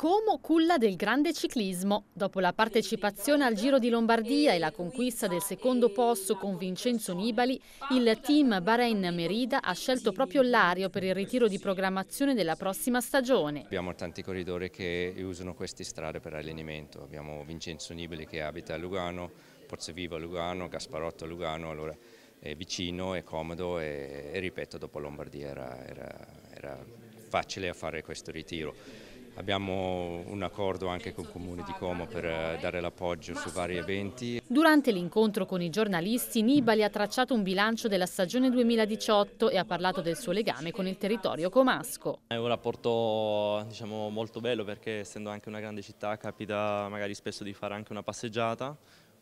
Como culla del grande ciclismo. Dopo la partecipazione al Giro di Lombardia e la conquista del secondo posto con Vincenzo Nibali, il team Bahrain Merida ha scelto proprio l'ario per il ritiro di programmazione della prossima stagione. Abbiamo tanti corridori che usano queste strade per allenamento. Abbiamo Vincenzo Nibali che abita a Lugano, Porzeviva a Lugano, Gasparotto a Lugano, allora è vicino, è comodo e, e ripeto, dopo Lombardia era, era, era facile a fare questo ritiro. Abbiamo un accordo anche con il Comune di Como per eh, dare l'appoggio su vari eventi. Durante l'incontro con i giornalisti, Nibali ha tracciato un bilancio della stagione 2018 e ha parlato del suo legame con il territorio comasco. È un rapporto diciamo, molto bello perché essendo anche una grande città capita magari spesso di fare anche una passeggiata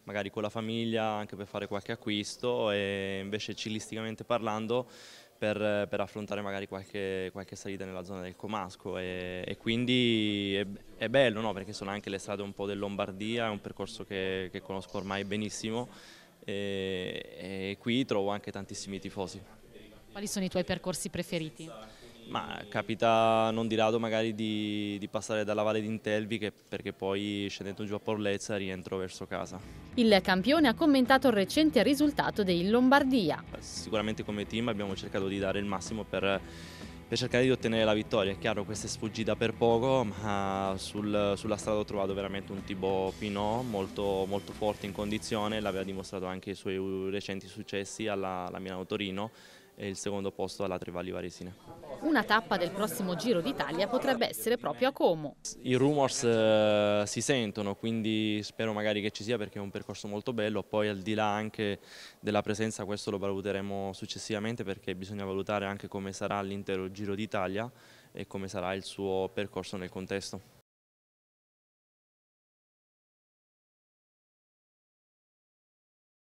magari con la famiglia anche per fare qualche acquisto e invece cilisticamente parlando per, per affrontare magari qualche, qualche, salita nella zona del Comasco e, e quindi è, è bello no? perché sono anche le strade un po' del Lombardia, è un percorso che, che conosco ormai benissimo e, e qui trovo anche tantissimi tifosi. Quali sono i tuoi percorsi preferiti? Ma capita non di rado magari di, di passare dalla Valle d'Intelvi perché poi scendendo giù a Porlezza rientro verso casa. Il campione ha commentato il recente risultato dei Lombardia. Eh, sicuramente come team abbiamo cercato di dare il massimo per, per cercare di ottenere la vittoria. È chiaro questa è sfuggita per poco ma sul, sulla strada ho trovato veramente un tipo Pinot molto, molto forte in condizione, l'aveva dimostrato anche i suoi recenti successi alla, alla Milano-Torino e il secondo posto alla Trivalli Varesina. Una tappa del prossimo Giro d'Italia potrebbe essere proprio a Como. I rumors eh, si sentono, quindi spero magari che ci sia perché è un percorso molto bello, poi al di là anche della presenza, questo lo valuteremo successivamente perché bisogna valutare anche come sarà l'intero Giro d'Italia e come sarà il suo percorso nel contesto.